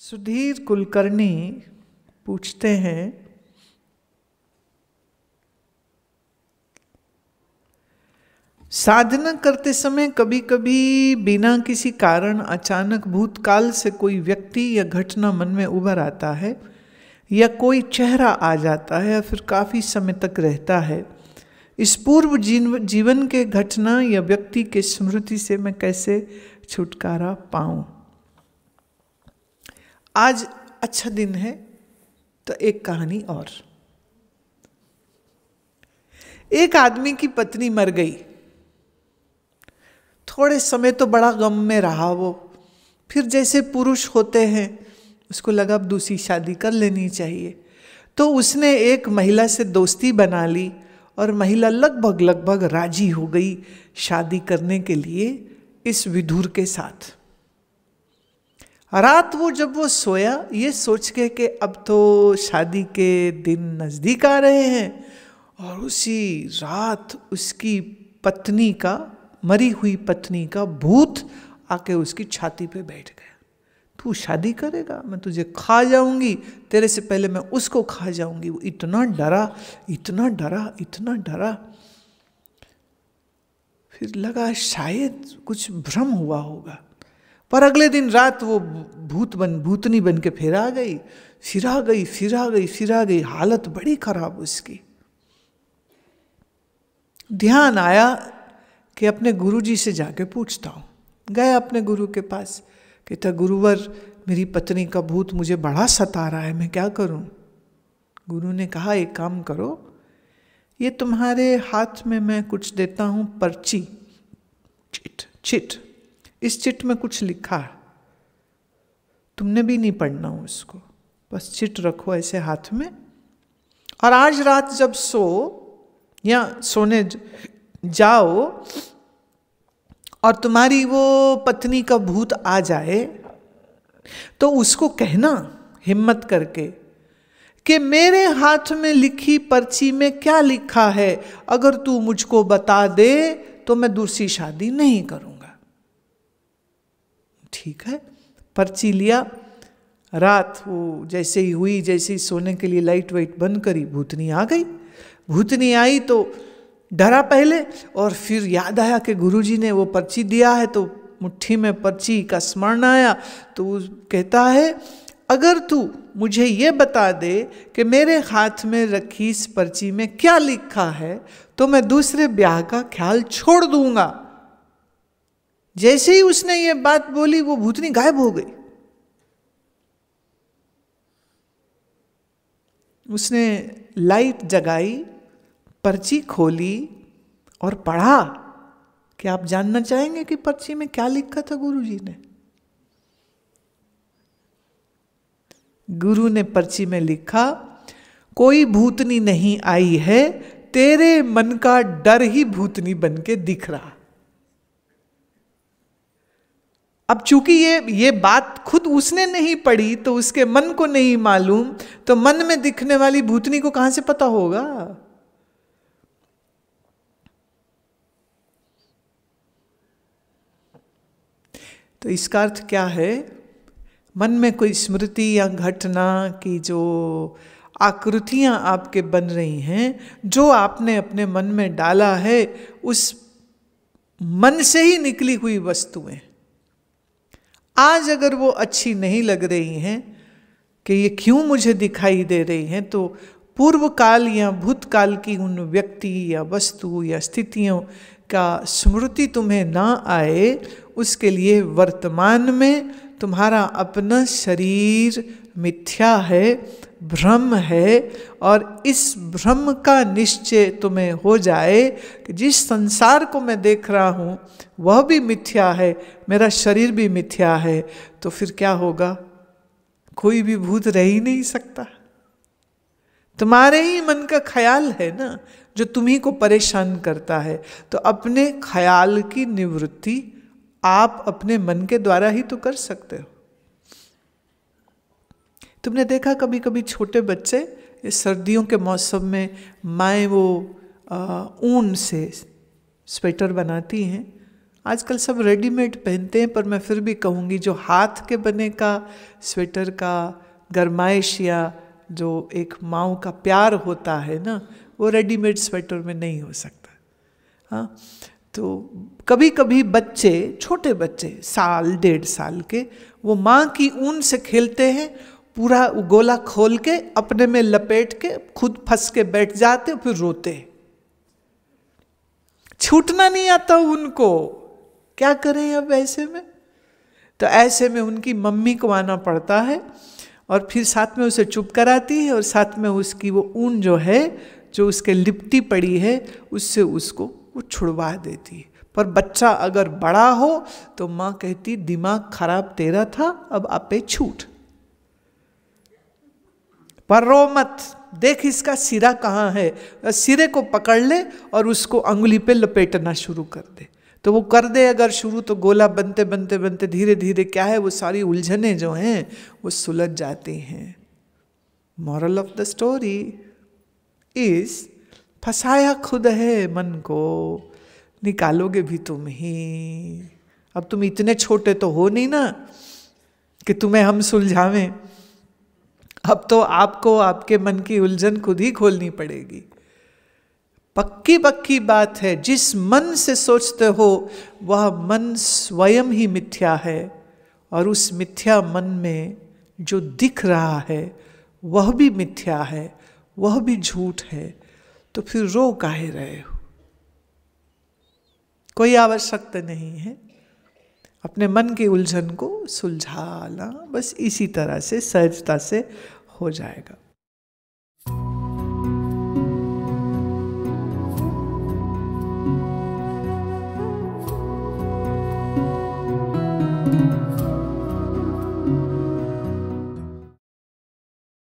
सुधीर कुलकर्णी पूछते हैं साधना करते समय कभी कभी बिना किसी कारण अचानक भूतकाल से कोई व्यक्ति या घटना मन में उभर आता है या कोई चेहरा आ जाता है या फिर काफ़ी समय तक रहता है इस पूर्व जीवन के घटना या व्यक्ति के स्मृति से मैं कैसे छुटकारा पाऊँ आज अच्छा दिन है तो एक कहानी और एक आदमी की पत्नी मर गई थोड़े समय तो बड़ा गम में रहा वो फिर जैसे पुरुष होते हैं उसको लगा अब दूसरी शादी कर लेनी चाहिए तो उसने एक महिला से दोस्ती बना ली और महिला लगभग लगभग राजी हो गई शादी करने के लिए इस विधुर के साथ रात वो जब वो सोया ये सोच के कि अब तो शादी के दिन नज़दीक आ रहे हैं और उसी रात उसकी पत्नी का मरी हुई पत्नी का भूत आके उसकी छाती पे बैठ गया तू शादी करेगा मैं तुझे खा जाऊंगी तेरे से पहले मैं उसको खा जाऊंगी वो इतना डरा इतना डरा इतना डरा फिर लगा शायद कुछ भ्रम हुआ होगा पर अगले दिन रात वो भूत बन भूतनी बन के फिर आ गई सिरा गई सिरा गई सिरा गई हालत बड़ी खराब उसकी ध्यान आया कि अपने गुरु जी से जाके पूछता हूँ गया अपने गुरु के पास कहता गुरुवर मेरी पत्नी का भूत मुझे बड़ा सता रहा है मैं क्या करूँ गुरु ने कहा एक काम करो ये तुम्हारे हाथ में मैं कुछ देता हूँ पर्ची चिट चिट इस चिट में कुछ लिखा है तुमने भी नहीं पढ़ना हो उसको बस चिट रखो ऐसे हाथ में और आज रात जब सो या सोने जाओ और तुम्हारी वो पत्नी का भूत आ जाए तो उसको कहना हिम्मत करके कि मेरे हाथ में लिखी पर्ची में क्या लिखा है अगर तू मुझको बता दे तो मैं दूसरी शादी नहीं करूँ ठीक है पर्ची लिया रात वो जैसे ही हुई जैसे ही सोने के लिए लाइट वाइट बंद करी भूतनी आ गई भूतनी आई तो डरा पहले और फिर याद आया कि गुरुजी ने वो पर्ची दिया है तो मुट्ठी में पर्ची का स्मरण आया तो वो कहता है अगर तू मुझे ये बता दे कि मेरे हाथ में रखी इस पर्ची में क्या लिखा है तो मैं दूसरे ब्याह का ख्याल छोड़ दूंगा जैसे ही उसने ये बात बोली वो भूतनी गायब हो गई उसने लाइट जगाई पर्ची खोली और पढ़ा कि आप जानना चाहेंगे कि पर्ची में क्या लिखा था गुरु जी ने गुरु ने पर्ची में लिखा कोई भूतनी नहीं आई है तेरे मन का डर ही भूतनी बन के दिख रहा अब चूंकि ये ये बात खुद उसने नहीं पढ़ी तो उसके मन को नहीं मालूम तो मन में दिखने वाली भूतनी को कहां से पता होगा तो इसका अर्थ क्या है मन में कोई स्मृति या घटना की जो आकृतियां आपके बन रही हैं जो आपने अपने मन में डाला है उस मन से ही निकली हुई वस्तुएं आज अगर वो अच्छी नहीं लग रही हैं कि ये क्यों मुझे दिखाई दे रही हैं तो पूर्व काल या भूतकाल की उन व्यक्ति या वस्तु या स्थितियों का स्मृति तुम्हें ना आए उसके लिए वर्तमान में तुम्हारा अपना शरीर मिथ्या है भ्रम है और इस भ्रम का निश्चय तुम्हें हो जाए कि जिस संसार को मैं देख रहा हूँ वह भी मिथ्या है मेरा शरीर भी मिथ्या है तो फिर क्या होगा कोई भी भूत रह ही नहीं सकता तुम्हारे ही मन का ख्याल है ना जो तुम्ही को परेशान करता है तो अपने ख्याल की निवृत्ति आप अपने मन के द्वारा ही तो कर सकते हो तुमने देखा कभी कभी छोटे बच्चे सर्दियों के मौसम में माएँ वो ऊन से स्वेटर बनाती हैं आजकल सब रेडीमेड पहनते हैं पर मैं फिर भी कहूँगी जो हाथ के बने का स्वेटर का गरमाइश या जो एक माओ का प्यार होता है ना वो रेडीमेड स्वेटर में नहीं हो सकता हाँ तो कभी कभी बच्चे छोटे बच्चे साल डेढ़ साल के वो माँ की ऊन से खेलते हैं पूरा गोला खोल के अपने में लपेट के खुद फंस के बैठ जाते फिर रोते छूटना नहीं आता उनको क्या करें अब ऐसे में तो ऐसे में उनकी मम्मी को आना पड़ता है और फिर साथ में उसे चुप कराती है और साथ में उसकी वो ऊन जो है जो उसके लिपटी पड़ी है उससे उसको वो छुड़वा देती है पर बच्चा अगर बड़ा हो तो माँ कहती दिमाग खराब तेरा था अब आपे छूट रो मत देख इसका सिरा कहाँ है सिरे को पकड़ ले और उसको अंगुली पे लपेटना शुरू कर दे तो वो कर दे अगर शुरू तो गोला बनते बनते बनते धीरे धीरे क्या है वो सारी उलझने जो हैं वो सुलझ जाती हैं moral of the story is फंसाया खुद है मन को निकालोगे भी तुम ही अब तुम इतने छोटे तो हो नहीं ना कि तुम्हें हम सुलझावें अब तो आपको आपके मन की उलझन खुद ही खोलनी पड़ेगी पक्की पक्की बात है जिस मन से सोचते हो वह मन स्वयं ही मिथ्या है और उस मिथ्या मन में जो दिख रहा है वह भी मिथ्या है वह भी झूठ है तो फिर रो काहे रहे हो कोई आवश्यकता नहीं है अपने मन की उलझन को सुलझाना बस इसी तरह से सहजता से हो जाएगा